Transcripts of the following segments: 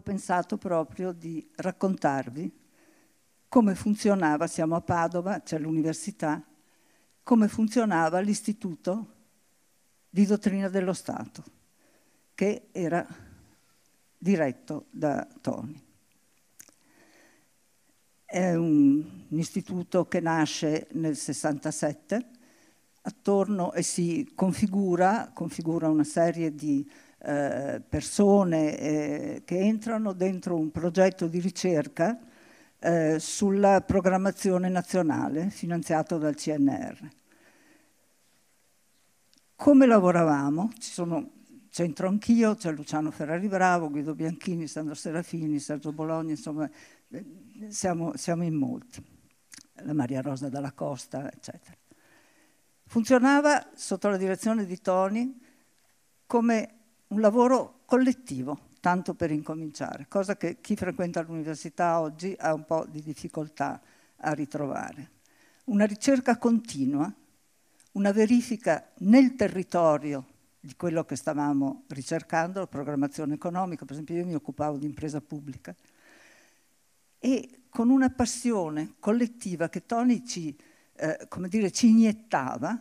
avevo pensato proprio di raccontarvi come funzionava, siamo a Padova, c'è l'università, come funzionava l'istituto di dottrina dello Stato, che era diretto da Toni. È un, un istituto che nasce nel 67, attorno e si configura, configura una serie di eh, persone eh, che entrano dentro un progetto di ricerca eh, sulla programmazione nazionale finanziato dal CNR. Come lavoravamo? Ci sono, c'entro anch'io, c'è Luciano Ferrari Bravo, Guido Bianchini, Sandro Serafini, Sergio Bologna, insomma eh, siamo, siamo in molti, la Maria Rosa dalla Costa, eccetera. Funzionava sotto la direzione di Toni come un lavoro collettivo, tanto per incominciare, cosa che chi frequenta l'università oggi ha un po' di difficoltà a ritrovare. Una ricerca continua, una verifica nel territorio di quello che stavamo ricercando, la programmazione economica, per esempio io mi occupavo di impresa pubblica, e con una passione collettiva che Tony ci, eh, dire, ci iniettava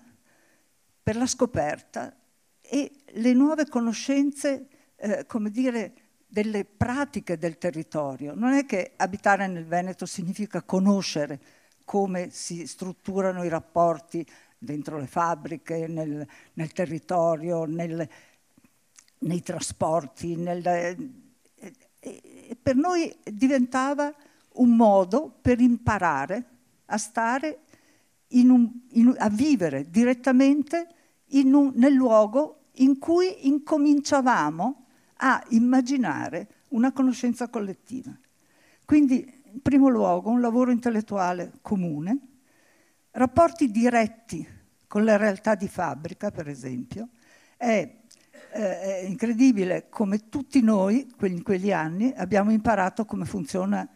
per la scoperta e le nuove conoscenze, eh, come dire, delle pratiche del territorio. Non è che abitare nel Veneto significa conoscere come si strutturano i rapporti dentro le fabbriche, nel, nel territorio, nel, nei trasporti. Nel, eh, eh, per noi diventava un modo per imparare a stare un, in, a vivere direttamente un, nel luogo in cui incominciavamo a immaginare una conoscenza collettiva. Quindi, in primo luogo, un lavoro intellettuale comune, rapporti diretti con la realtà di fabbrica, per esempio. È, eh, è incredibile come tutti noi, in quegli anni, abbiamo imparato come funziona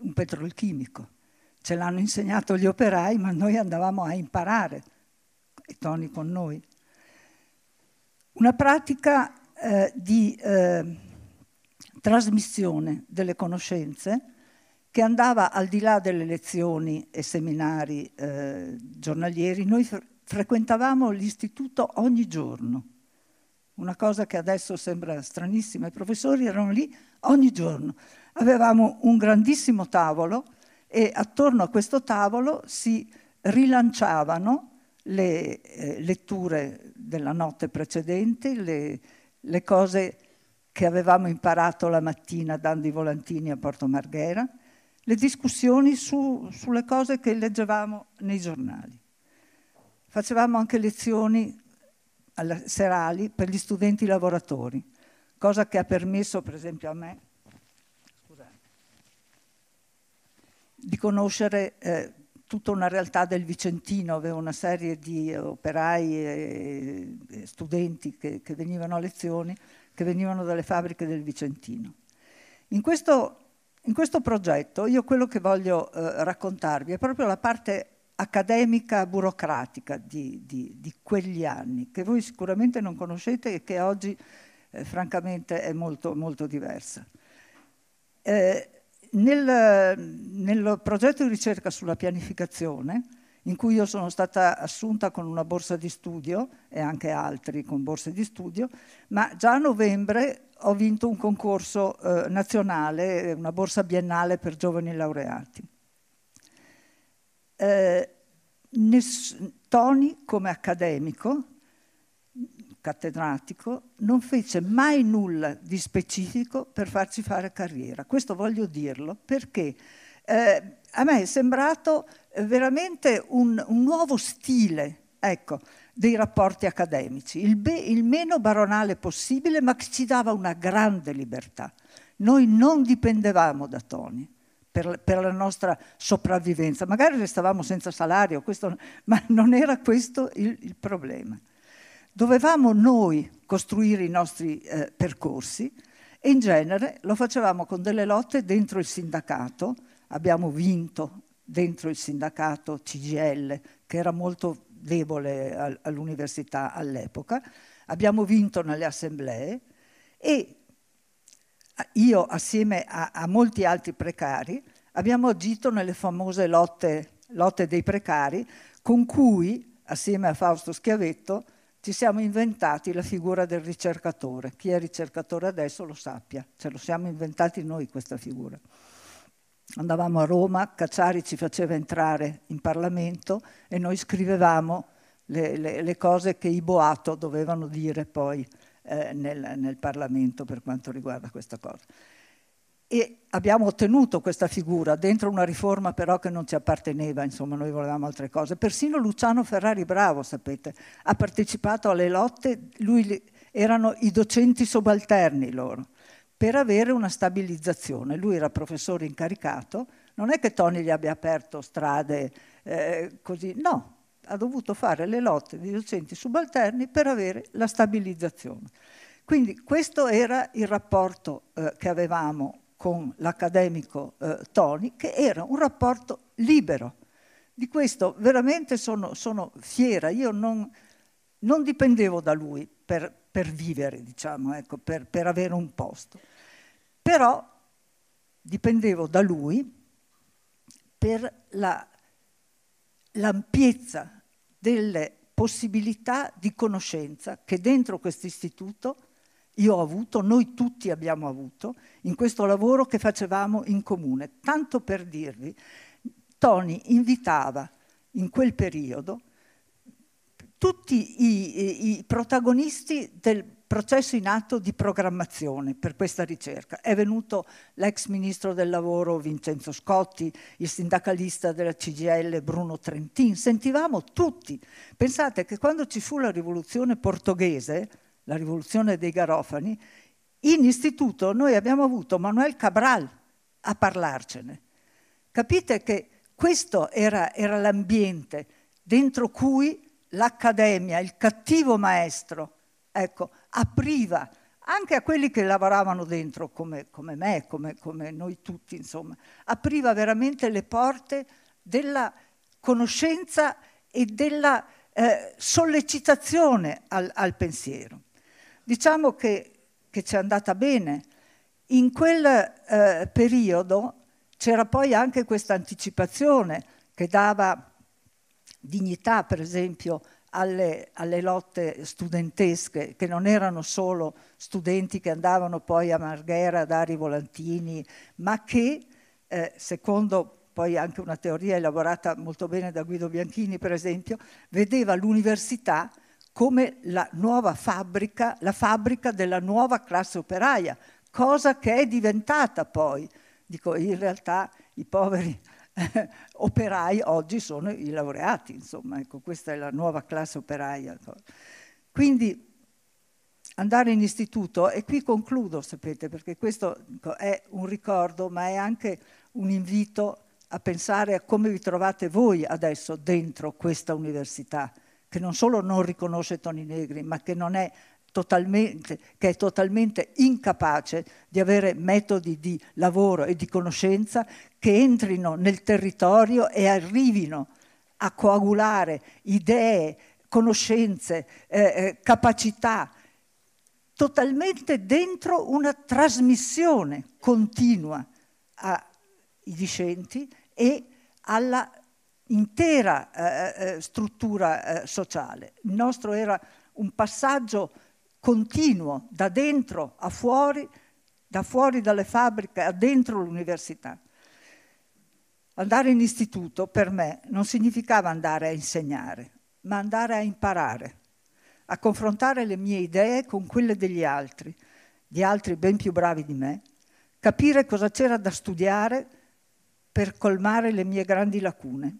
un petrolchimico. Ce l'hanno insegnato gli operai, ma noi andavamo a imparare, e Tony con noi. Una pratica eh, di eh, trasmissione delle conoscenze che andava al di là delle lezioni e seminari eh, giornalieri. Noi fre frequentavamo l'istituto ogni giorno, una cosa che adesso sembra stranissima. I professori erano lì ogni giorno. Avevamo un grandissimo tavolo e attorno a questo tavolo si rilanciavano le eh, letture della notte precedente, le, le, cose che avevamo imparato la mattina dando i volantini a Porto Marghera, le discussioni su, sulle cose che leggevamo nei giornali. Facevamo anche lezioni alla, serali per gli studenti lavoratori, cosa che ha permesso per esempio a me scusate, di conoscere eh, tutta una realtà del Vicentino, aveva una serie di operai e studenti che, che venivano a lezioni, che venivano dalle fabbriche del Vicentino. In questo, in questo progetto io quello che voglio eh, raccontarvi è proprio la parte accademica burocratica di, di, di, quegli anni, che voi sicuramente non conoscete e che oggi eh, francamente è molto, molto diversa. Eh, nel, nel progetto di ricerca sulla pianificazione, in cui io sono stata assunta con una borsa di studio e anche altri con borse di studio, ma già a novembre ho vinto un concorso eh, nazionale, una borsa biennale per giovani laureati. Eh, Tony come accademico cattedratico, non fece mai nulla di specifico per farci fare carriera. Questo voglio dirlo perché eh, a me è sembrato eh, veramente un, un nuovo stile ecco, dei rapporti accademici, il, be, il meno baronale possibile, ma che ci dava una grande libertà. Noi non dipendevamo da Tony Per, per, la nostra sopravvivenza. Magari restavamo senza salario, questo, ma non era questo il, il problema. Dovevamo noi costruire i nostri eh, percorsi e in genere lo facevamo con delle lotte dentro il sindacato. Abbiamo vinto dentro il sindacato CGL, che era molto debole all'università all'epoca. Abbiamo vinto nelle assemblee e io assieme a, a, molti altri precari abbiamo agito nelle famose lotte, lotte dei precari con cui, assieme a Fausto Schiavetto, ci siamo inventati la figura del ricercatore. Chi è ricercatore adesso lo sappia, ce lo siamo inventati noi questa figura. Andavamo a Roma, Cacciari ci faceva entrare in Parlamento e noi scrivevamo le, le, le cose che i Boato dovevano dire poi eh, nel, nel Parlamento per quanto riguarda questa cosa e abbiamo ottenuto questa figura dentro una riforma però che non ci apparteneva, insomma noi volevamo altre cose. Persino Luciano Ferrari Bravo, sapete, ha partecipato alle lotte, lui, erano i docenti subalterni loro, per avere una stabilizzazione. Lui era professore incaricato, non è che Tony gli abbia aperto strade eh, così, no, ha dovuto fare le lotte di docenti subalterni per avere la stabilizzazione. Quindi questo era il rapporto eh, che avevamo con l'accademico eh, Toni, che era un rapporto libero. Di questo veramente sono, sono fiera, io non, non, dipendevo da lui per, per vivere, diciamo, ecco, per, per avere un posto, però dipendevo da lui per la, l'ampiezza delle possibilità di conoscenza che dentro questo istituto io ho avuto, noi tutti abbiamo avuto, in questo lavoro che facevamo in comune. Tanto per dirvi, Tony invitava in quel periodo tutti i, i, protagonisti del processo in atto di programmazione per questa ricerca. È venuto l'ex ministro del lavoro Vincenzo Scotti, il sindacalista della CGL Bruno Trentin, sentivamo tutti. Pensate che quando ci fu la rivoluzione portoghese, la rivoluzione dei garofani, in istituto noi abbiamo avuto Manuel Cabral a parlarcene. Capite che questo era, era l'ambiente dentro cui l'accademia, il cattivo maestro, ecco, apriva anche a quelli che lavoravano dentro, come, come me, come, come, noi tutti, insomma, apriva veramente le porte della conoscenza e della eh, sollecitazione al, al pensiero diciamo che, che ci è andata bene. In quel eh, periodo c'era poi anche questa anticipazione che dava dignità, per esempio, alle, alle, lotte studentesche, che non erano solo studenti che andavano poi a Marghera a dare i volantini, ma che, eh, secondo poi anche una teoria elaborata molto bene da Guido Bianchini, per esempio, vedeva l'università come la nuova fabbrica, la fabbrica della nuova classe operaia, cosa che è diventata poi. Dico, in realtà i poveri eh, operai oggi sono i laureati, insomma, ecco, questa è la nuova classe operaia. Quindi andare in istituto, e qui concludo, sapete, perché questo dico, è un ricordo, ma è anche un invito a pensare a come vi trovate voi adesso dentro questa università che non solo non riconosce Toni Negri, ma che è, che è totalmente incapace di avere metodi di lavoro e di conoscenza che entrino nel territorio e arrivino a coagulare idee, conoscenze, eh, eh capacità, totalmente dentro una trasmissione continua ai discenti e alla intera eh, eh, eh, struttura eh, sociale. Il nostro era un passaggio continuo da dentro a fuori, da fuori dalle fabbriche a dentro l'università. Andare in istituto per me non significava andare a insegnare, ma andare a imparare, a confrontare le mie idee con quelle degli altri, di altri ben più bravi di me, capire cosa c'era da studiare per colmare le mie grandi lacune.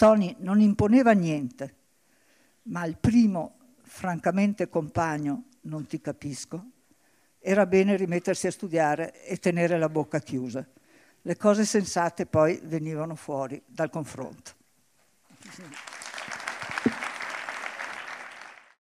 Tony non imponeva niente, ma il primo, francamente compagno, non ti capisco, era bene rimettersi a studiare e tenere la bocca chiusa. Le cose sensate poi venivano fuori dal confronto.